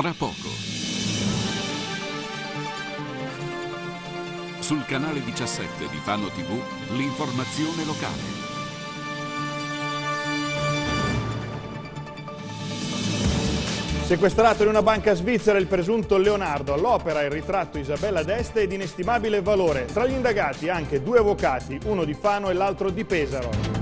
tra poco. Sul canale 17 di Fano TV, l'informazione locale. Sequestrato in una banca svizzera il presunto Leonardo, all'opera il ritratto Isabella d'Este è di inestimabile valore. Tra gli indagati anche due avvocati, uno di Fano e l'altro di Pesaro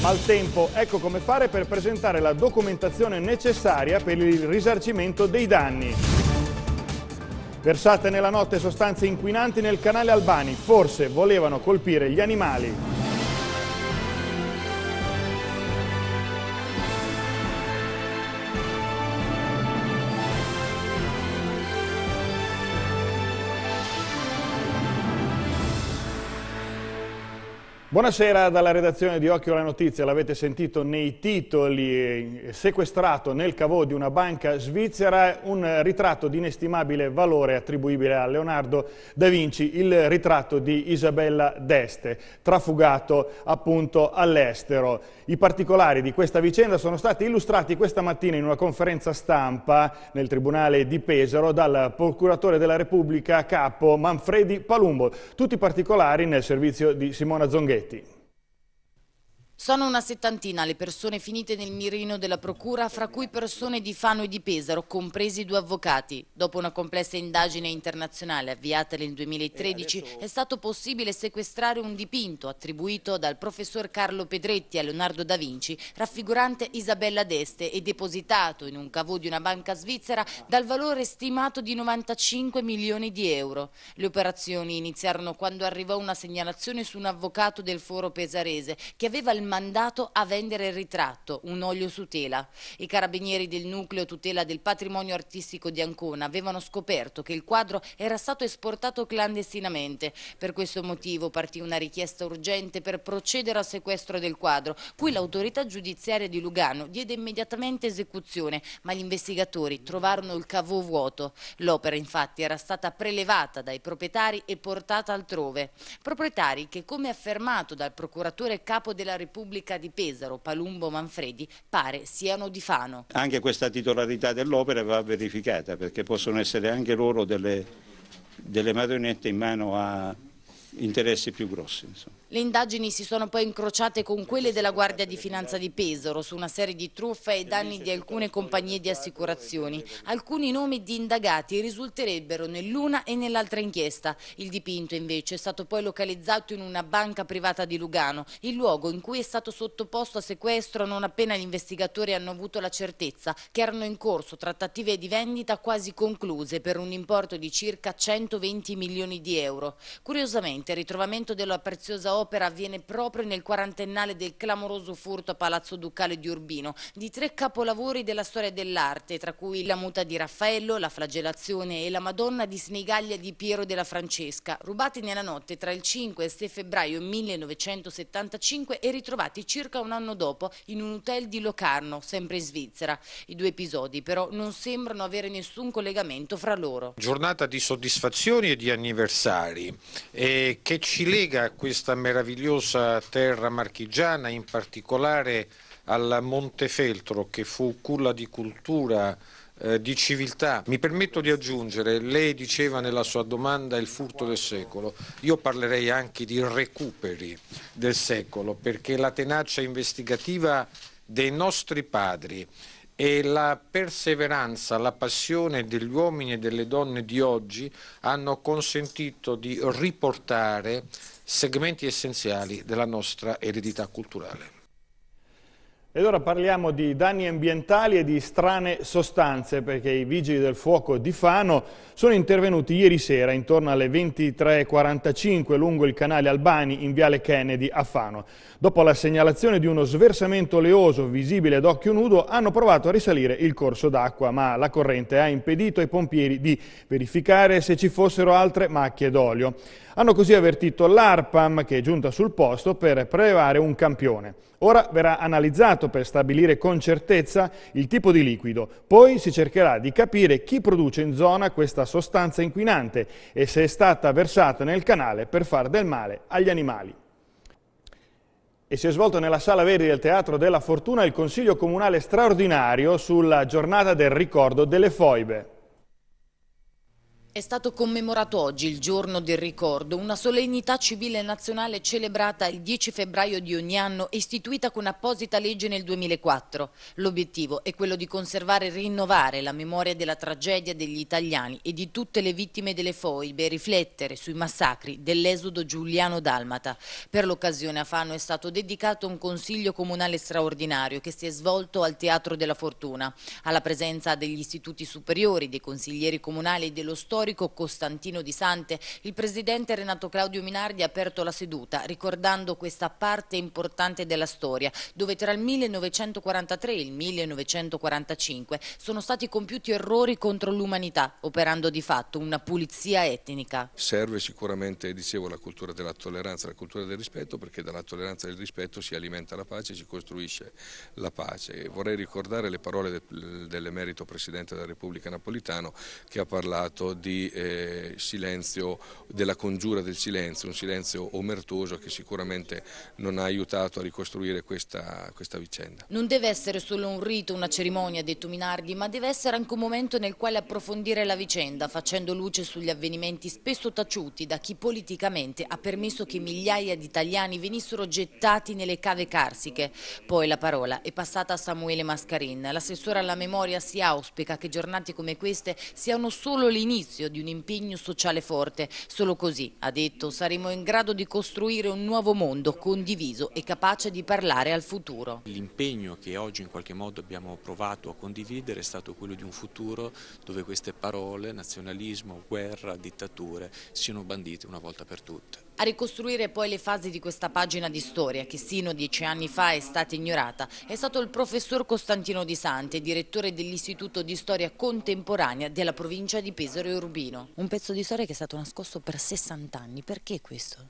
maltempo. Ecco come fare per presentare la documentazione necessaria per il risarcimento dei danni. Versate nella notte sostanze inquinanti nel canale Albani, forse volevano colpire gli animali. Buonasera dalla redazione di Occhio alla Notizia, l'avete sentito nei titoli, sequestrato nel cavò di una banca svizzera, un ritratto di inestimabile valore attribuibile a Leonardo da Vinci, il ritratto di Isabella d'Este, trafugato appunto all'estero. I particolari di questa vicenda sono stati illustrati questa mattina in una conferenza stampa nel Tribunale di Pesaro dal Procuratore della Repubblica capo Manfredi Palumbo, tutti i particolari nel servizio di Simona Zonghetti profeti. Sono una settantina le persone finite nel mirino della Procura, fra cui persone di Fano e di Pesaro, compresi due avvocati. Dopo una complessa indagine internazionale avviata nel 2013, eh, è stato possibile sequestrare un dipinto attribuito dal professor Carlo Pedretti a Leonardo da Vinci, raffigurante Isabella d'Este e depositato in un cavo di una banca svizzera dal valore stimato di 95 milioni di euro. Le operazioni iniziarono quando arrivò una segnalazione su un avvocato del foro pesarese che aveva il mandato a vendere il ritratto, un olio su tela. I carabinieri del nucleo tutela del patrimonio artistico di Ancona avevano scoperto che il quadro era stato esportato clandestinamente. Per questo motivo partì una richiesta urgente per procedere al sequestro del quadro, cui l'autorità giudiziaria di Lugano diede immediatamente esecuzione, ma gli investigatori trovarono il cavo vuoto. L'opera infatti era stata prelevata dai proprietari e portata altrove. Proprietari che, come affermato dal procuratore capo della Repubblica, Repubblica di Pesaro, Palumbo Manfredi, pare siano di Fano. Anche questa titolarità dell'opera va verificata perché possono essere anche loro delle, delle marionette in mano a interessi più grossi. Insomma. Le indagini si sono poi incrociate con quelle della Guardia di Finanza di Pesaro su una serie di truffe e danni di alcune compagnie di assicurazioni. Alcuni nomi di indagati risulterebbero nell'una e nell'altra inchiesta. Il dipinto invece è stato poi localizzato in una banca privata di Lugano, il luogo in cui è stato sottoposto a sequestro non appena gli investigatori hanno avuto la certezza che erano in corso trattative di vendita quasi concluse per un importo di circa 120 milioni di euro. Curiosamente il ritrovamento della preziosa opera opera avviene proprio nel quarantennale del clamoroso furto a Palazzo Ducale di Urbino di tre capolavori della storia dell'arte, tra cui La muta di Raffaello, La flagellazione e La Madonna di Snigaglia di Piero della Francesca, rubati nella notte tra il 5 e il 6 febbraio 1975 e ritrovati circa un anno dopo in un hotel di Locarno, sempre in Svizzera. I due episodi però non sembrano avere nessun collegamento fra loro. Giornata di soddisfazioni e di anniversari eh, che ci lega a questa meraviglia? meravigliosa terra marchigiana, in particolare al Montefeltro che fu culla di cultura eh, di civiltà. Mi permetto di aggiungere, lei diceva nella sua domanda il furto del secolo, io parlerei anche di recuperi del secolo, perché la tenacia investigativa dei nostri padri e la perseveranza, la passione degli uomini e delle donne di oggi hanno consentito di riportare segmenti essenziali della nostra eredità culturale. Ed ora parliamo di danni ambientali e di strane sostanze perché i vigili del fuoco di Fano sono intervenuti ieri sera intorno alle 23.45 lungo il canale Albani in viale Kennedy a Fano. Dopo la segnalazione di uno sversamento oleoso visibile ad occhio nudo hanno provato a risalire il corso d'acqua ma la corrente ha impedito ai pompieri di verificare se ci fossero altre macchie d'olio. Hanno così avvertito l'ARPAM che è giunta sul posto per prelevare un campione. Ora verrà analizzato misurato per stabilire con certezza il tipo di liquido. Poi si cercherà di capire chi produce in zona questa sostanza inquinante e se è stata versata nel canale per far del male agli animali e si è svolto nella Sala Verdi del Teatro della Fortuna il Consiglio Comunale straordinario sulla giornata del ricordo delle foibe. È stato commemorato oggi il giorno del ricordo, una solennità civile nazionale celebrata il 10 febbraio di ogni anno e istituita con apposita legge nel 2004. L'obiettivo è quello di conservare e rinnovare la memoria della tragedia degli italiani e di tutte le vittime delle foibe e riflettere sui massacri dell'esodo giuliano-dalmata. Per l'occasione a Fano è stato dedicato un consiglio comunale straordinario che si è svolto al Teatro della Fortuna, alla presenza degli istituti superiori, dei consiglieri comunali e dello storico storico Costantino Di Sante, il presidente Renato Claudio Minardi ha aperto la seduta ricordando questa parte importante della storia, dove tra il 1943 e il 1945 sono stati compiuti errori contro l'umanità, operando di fatto una pulizia etnica. Serve sicuramente, dicevo, la cultura della tolleranza, la cultura del rispetto, perché dalla tolleranza e dal rispetto si alimenta la pace, si costruisce la pace. E vorrei ricordare le parole dell'emerito Presidente della Repubblica Napolitano che ha parlato di di eh, silenzio, della congiura del silenzio, un silenzio omertoso che sicuramente non ha aiutato a ricostruire questa, questa vicenda. Non deve essere solo un rito, una cerimonia, ha detto Minardi, ma deve essere anche un momento nel quale approfondire la vicenda, facendo luce sugli avvenimenti spesso taciuti da chi politicamente ha permesso che migliaia di italiani venissero gettati nelle cave carsiche. Poi la parola è passata a Samuele Mascarin. L'assessore alla memoria si auspica che giornate come queste siano solo l'inizio spazio, di un impegno sociale forte. Solo così, ha detto, saremo in grado di costruire un nuovo mondo condiviso e capace di parlare al futuro. L'impegno che oggi in qualche modo abbiamo provato a condividere è stato quello di un futuro dove queste parole, nazionalismo, guerra, dittature, siano bandite una volta per tutte a ricostruire poi le fasi di questa pagina di storia che sino a dieci anni fa è stata ignorata è stato il professor Costantino Di Sante, direttore dell'Istituto di Storia Contemporanea della provincia di Pesaro e Urbino. Un pezzo di storia che è stato nascosto per 60 anni, perché questo?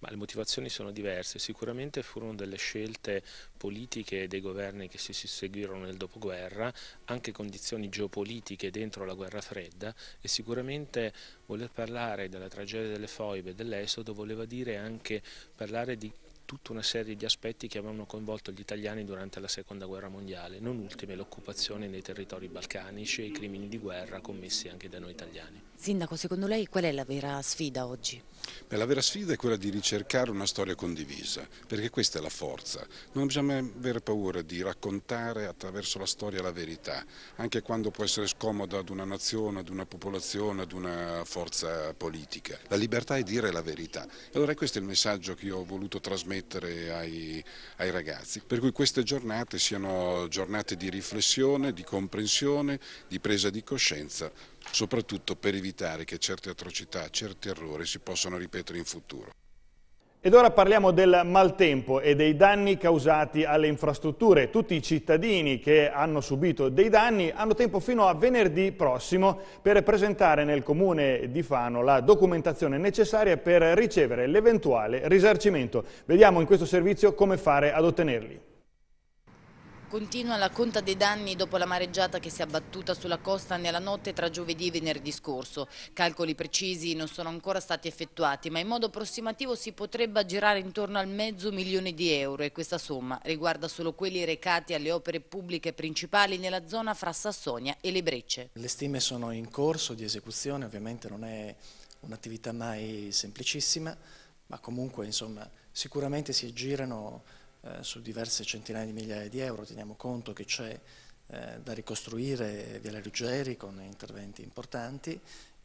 Ma le motivazioni sono diverse, sicuramente furono delle scelte politiche dei governi che si seguirono nel dopoguerra, anche condizioni geopolitiche dentro la guerra fredda e sicuramente voler parlare della tragedia delle foibe e dell'esodo voleva dire anche parlare di tutta una serie di aspetti che avevano coinvolto gli italiani durante la seconda guerra mondiale, non ultime l'occupazione nei territori balcanici e i crimini di guerra commessi anche da noi italiani. Sindaco, secondo lei qual è la vera sfida oggi? Beh, la vera sfida è quella di ricercare una storia condivisa, perché questa è la forza. Non bisogna avere paura di raccontare attraverso la storia la verità, anche quando può essere scomoda ad una nazione, ad una popolazione, ad una forza politica. La libertà è dire la verità. Allora questo è il messaggio che io ho voluto trasmettere ai, ai ragazzi, per cui queste giornate siano giornate di riflessione, di comprensione, di presa di coscienza soprattutto per evitare che certe atrocità, certi errori si possano ripetere in futuro. Ed ora parliamo del maltempo e dei danni causati alle infrastrutture. Tutti i cittadini che hanno subito dei danni hanno tempo fino a venerdì prossimo per presentare nel comune di Fano la documentazione necessaria per ricevere l'eventuale risarcimento. Vediamo in questo servizio come fare ad ottenerli. Continua la conta dei danni dopo la mareggiata che si è abbattuta sulla costa nella notte tra giovedì e venerdì scorso. Calcoli precisi non sono ancora stati effettuati, ma in modo approssimativo si potrebbe aggirare intorno al mezzo milione di euro e questa somma riguarda solo quelli recati alle opere pubbliche principali nella zona fra Sassonia e le Brecce. Le stime sono in corso di esecuzione, ovviamente non è un'attività mai semplicissima, ma comunque insomma, sicuramente si aggirano eh, su diverse centinaia di migliaia di euro, teniamo conto che c'è eh, da ricostruire Viale Ruggeri con interventi importanti,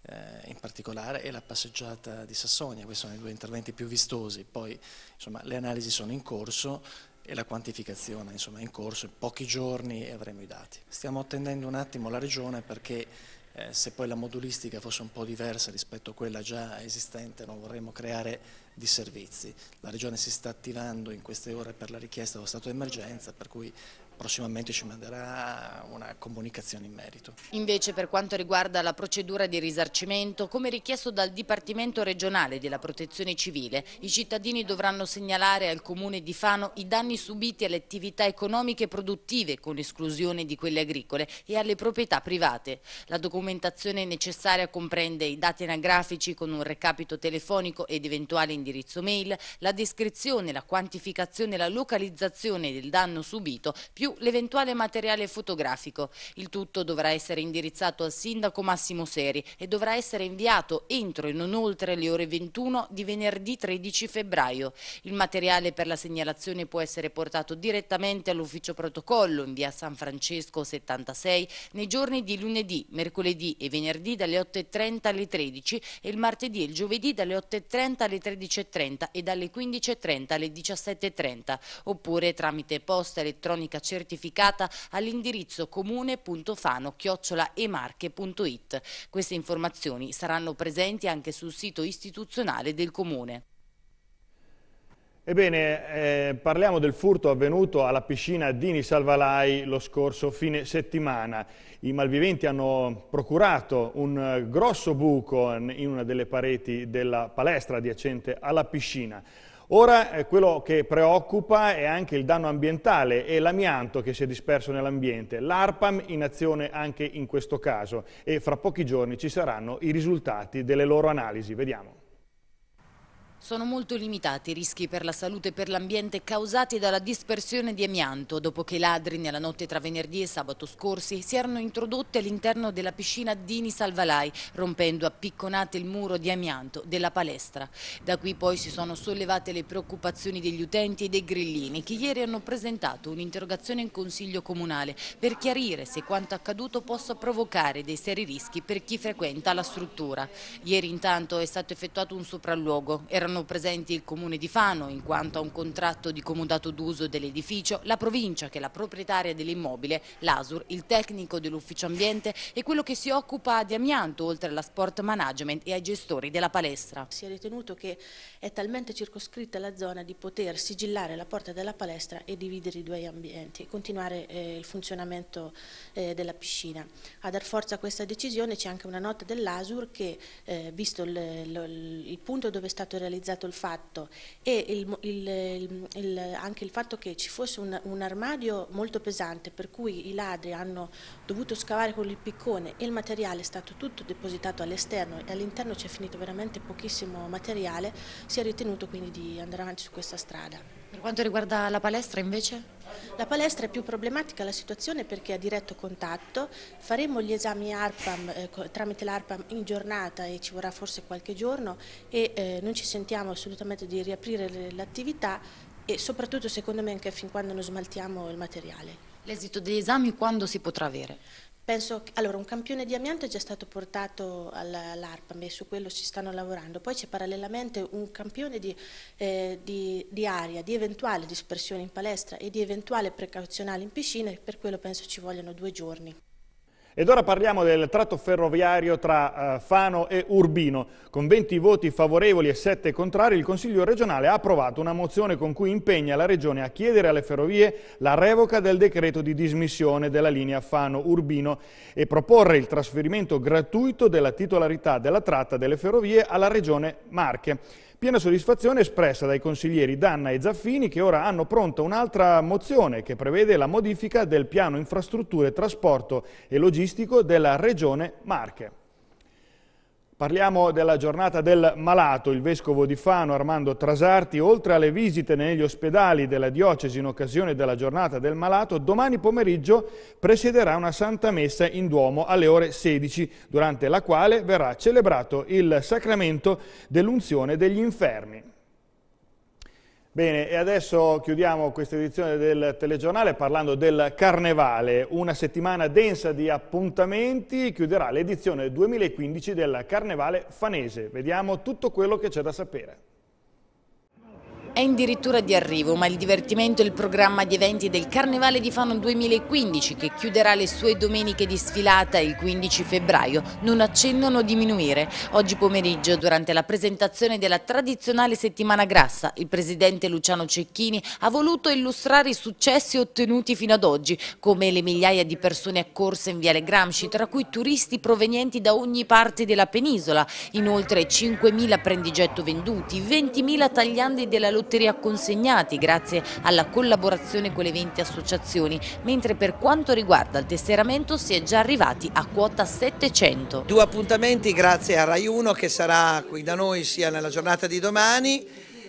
eh, in particolare e la passeggiata di Sassonia, questi sono i due interventi più vistosi, poi insomma, le analisi sono in corso e la quantificazione insomma, è in corso, in pochi giorni avremo i dati. Stiamo attendendo un attimo la Regione perché eh, se poi la modulistica fosse un po' diversa rispetto a quella già esistente non vorremmo creare di servizi. La Regione si sta attivando in queste ore per la richiesta dello stato di emergenza, per cui prossimamente ci manderà una comunicazione in merito. Invece per quanto riguarda la procedura di risarcimento, come richiesto dal Dipartimento regionale della protezione civile, i cittadini dovranno segnalare al Comune di Fano i danni subiti alle attività economiche e produttive con esclusione di quelle agricole e alle proprietà private. La documentazione necessaria comprende i dati anagrafici con un recapito telefonico ed eventuale indirizzo mail, la descrizione, la quantificazione e la localizzazione del danno subito più l'eventuale materiale fotografico. Il tutto dovrà essere indirizzato al sindaco Massimo Seri e dovrà essere inviato entro e non oltre le ore 21 di venerdì 13 febbraio. Il materiale per la segnalazione può essere portato direttamente all'ufficio protocollo in via San Francesco 76 nei giorni di lunedì, mercoledì e venerdì dalle 8.30 alle 13 e il martedì e il giovedì dalle 8.30 alle 13.30 e dalle 15.30 alle 17.30 oppure tramite posta elettronica cercata certificata all'indirizzo comune.fano-emarche.it. Queste informazioni saranno presenti anche sul sito istituzionale del Comune. Ebbene, eh, parliamo del furto avvenuto alla piscina Dini Salvalai lo scorso fine settimana. I malviventi hanno procurato un grosso buco in una delle pareti della palestra adiacente alla piscina. Ora eh, quello che preoccupa è anche il danno ambientale e l'amianto che si è disperso nell'ambiente. L'ARPAM in azione anche in questo caso e fra pochi giorni ci saranno i risultati delle loro analisi. Vediamo. Sono molto limitati i rischi per la salute e per l'ambiente causati dalla dispersione di amianto dopo che i ladri nella notte tra venerdì e sabato scorsi si erano introdotti all'interno della piscina Dini Salvalai, rompendo a picconate il muro di amianto della palestra. Da qui poi si sono sollevate le preoccupazioni degli utenti e dei grillini che ieri hanno presentato un'interrogazione in Consiglio Comunale per chiarire se quanto accaduto possa provocare dei seri rischi per chi frequenta la struttura. Ieri intanto è stato effettuato un sopralluogo. Erano saranno presenti il Comune di Fano in quanto a un contratto di comodato d'uso dell'edificio, la provincia che è la proprietaria dell'immobile, l'ASUR, il tecnico dell'ufficio ambiente e quello che si occupa di amianto oltre alla sport management e ai gestori della palestra. Si è ritenuto che è talmente circoscritta la zona di poter sigillare la porta della palestra e dividere i due ambienti e continuare eh, il funzionamento eh, della piscina. A dar forza a questa decisione c'è anche una nota dell'ASUR che, eh, visto il, il, il punto dove è stato realizzato analizzato il fatto e il, il, il, anche il fatto che ci fosse un, un, armadio molto pesante per cui i ladri hanno dovuto scavare con il piccone e il materiale è stato tutto depositato all'esterno e all'interno ci è finito veramente pochissimo materiale, si è ritenuto quindi di andare avanti su questa strada quanto riguarda la palestra invece? La palestra è più problematica la situazione perché a diretto contatto faremo gli esami ARPAM eh, tramite l'ARPAM in giornata e ci vorrà forse qualche giorno e eh, non ci sentiamo assolutamente di riaprire l'attività e soprattutto secondo me anche fin quando non smaltiamo il materiale. L'esito degli esami quando si potrà avere? Penso, allora, un campione di amianto è già stato portato all'ARPA, su quello si stanno lavorando, poi c'è parallelamente un campione di, eh, di, di, aria, di eventuale dispersione in palestra e di eventuale precauzionale in piscina e per quello penso ci vogliono due giorni. Ed ora parliamo del tratto ferroviario tra eh, Fano e Urbino. Con 20 voti favorevoli e 7 contrari, il Consiglio regionale ha approvato una mozione con cui impegna la Regione a chiedere alle ferrovie la revoca del decreto di dismissione della linea Fano-Urbino e proporre il trasferimento gratuito della titolarità della tratta delle ferrovie alla Regione Marche. Piena soddisfazione espressa dai consiglieri Danna e Zaffini che ora hanno pronta un'altra mozione che prevede la modifica del piano infrastrutture, trasporto e logistico della Regione Marche. Parliamo della giornata del malato. Il vescovo di Fano, Armando Trasarti, oltre alle visite negli ospedali della diocesi in occasione della giornata del malato, domani pomeriggio presiederà una santa messa in Duomo alle ore 16, durante la quale verrà celebrato il sacramento dell'unzione degli infermi. Bene, e adesso chiudiamo questa edizione del telegiornale parlando del Carnevale. Una settimana densa di appuntamenti chiuderà l'edizione 2015 del Carnevale Fanese. Vediamo tutto quello che c'è da sapere è in dirittura di arrivo, ma il divertimento e il programma di eventi del Carnevale di Fano 2015, che chiuderà le sue domeniche di sfilata il 15 febbraio, non accennano a diminuire. Oggi pomeriggio, durante la presentazione della tradizionale settimana grassa, il presidente Luciano Cecchini ha voluto illustrare i successi ottenuti fino ad oggi, come le migliaia di persone accorse in Viale Gramsci, tra cui turisti provenienti da ogni parte della penisola, inoltre 5.000 prendigetto venduti, 20.000 tagliandi della lotteria lotteri acconsegnati grazie alla collaborazione con le 20 associazioni, mentre per quanto riguarda il tesseramento si è già arrivati a quota 700. Due appuntamenti grazie a Rai 1 che sarà qui da noi sia nella giornata di domani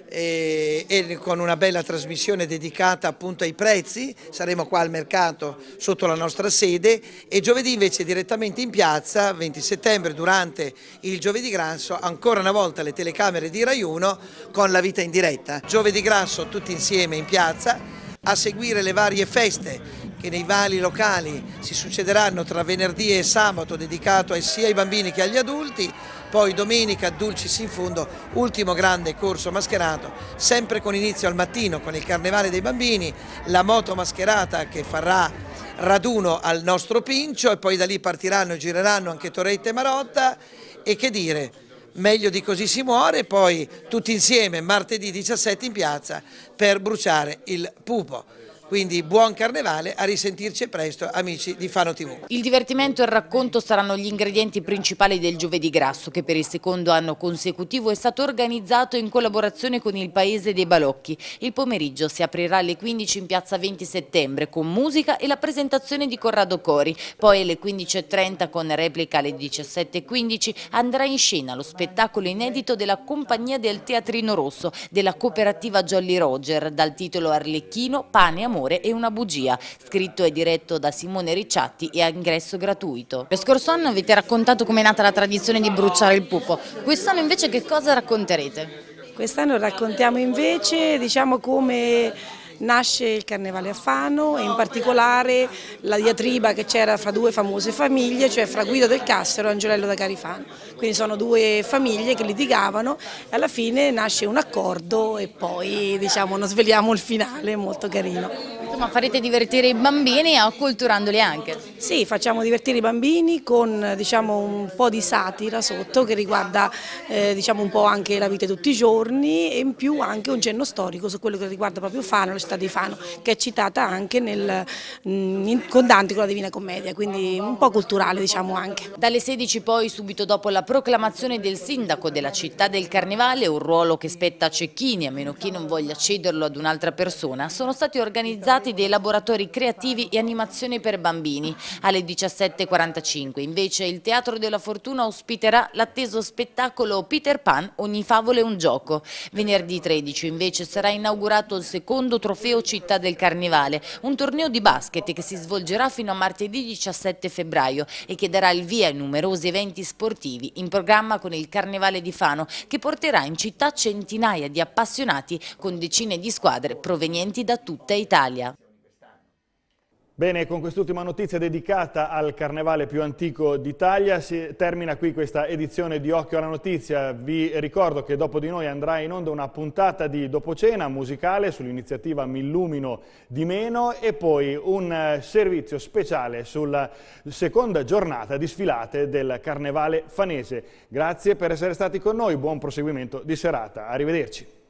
eh, e, con una bella trasmissione dedicata appunto ai prezzi, saremo qua al mercato sotto la nostra sede e giovedì invece direttamente in piazza, 20 settembre durante il Giovedì Grasso, ancora una volta le telecamere di Rai 1 con la vita in diretta. Giovedì Grasso tutti insieme in piazza a seguire le varie feste che nei vali locali si succederanno tra venerdì e sabato dedicato sia ai bambini che agli adulti, poi domenica Dulcis in fondo, ultimo grande corso mascherato, sempre con inizio al mattino con il Carnevale dei Bambini, la moto mascherata che farà raduno al nostro Pincio e poi da lì partiranno e gireranno anche Torretta e Marotta e che dire, meglio di così si muore, poi tutti insieme martedì 17 in piazza per bruciare il pupo. Quindi buon carnevale, a risentirci presto amici di Fano TV. Il divertimento e il racconto saranno gli ingredienti principali del Giovedì Grasso che per il secondo anno consecutivo è stato organizzato in collaborazione con il Paese dei Balocchi. Il pomeriggio si aprirà alle 15 in piazza 20 settembre con musica e la presentazione di Corrado Cori. Poi alle 15.30 con replica alle 17.15 andrà in scena lo spettacolo inedito della Compagnia del Teatrino Rosso della cooperativa Jolly Roger dal titolo Arlecchino, Pane, Amore amore e una bugia, scritto e diretto da Simone Ricciatti e a ingresso gratuito. Lo scorso anno avete raccontato come è nata la tradizione di bruciare il pupo, quest'anno invece che cosa racconterete? Quest'anno raccontiamo invece diciamo come nasce il Carnevale a Fano e in particolare la diatriba che c'era fra due famose famiglie, cioè fra Guido del Cassero e Angelello da Carifano. Quindi sono due famiglie che litigavano e alla fine nasce un accordo e poi diciamo non svegliamo il finale, molto carino. Insomma farete divertire i bambini acculturandoli anche. Sì, facciamo divertire i bambini con diciamo, un po' di satira sotto che riguarda eh, diciamo, un po' anche la vita di tutti i giorni e in più anche un cenno storico su quello che riguarda proprio Fano, la città di Fano, che è citata anche nel, mm, in, con Dante con la Divina Commedia, quindi un po' culturale diciamo anche. Dalle 16 poi, subito dopo la proclamazione del sindaco della città del Carnevale, un ruolo che spetta a Cecchini, a meno che non voglia cederlo ad un'altra persona, sono stati organizzati dei laboratori creativi e animazioni per bambini alle 17.45. Invece il Teatro della Fortuna ospiterà l'atteso spettacolo Peter Pan, ogni favola è un gioco. Venerdì 13 invece sarà inaugurato il secondo trofeo Città del Carnivale, un torneo di basket che si svolgerà fino a martedì 17 febbraio e che darà il via ai numerosi eventi sportivi in programma con il Carnevale di Fano che porterà in città centinaia di appassionati con decine di squadre provenienti da tutta Italia. Bene, con quest'ultima notizia dedicata al carnevale più antico d'Italia si termina qui questa edizione di Occhio alla Notizia. Vi ricordo che dopo di noi andrà in onda una puntata di dopocena musicale sull'iniziativa Mi illumino di meno e poi un eh, servizio speciale sulla seconda giornata di sfilate del Carnevale Fanese. Grazie per essere stati con noi, buon proseguimento di serata. Arrivederci.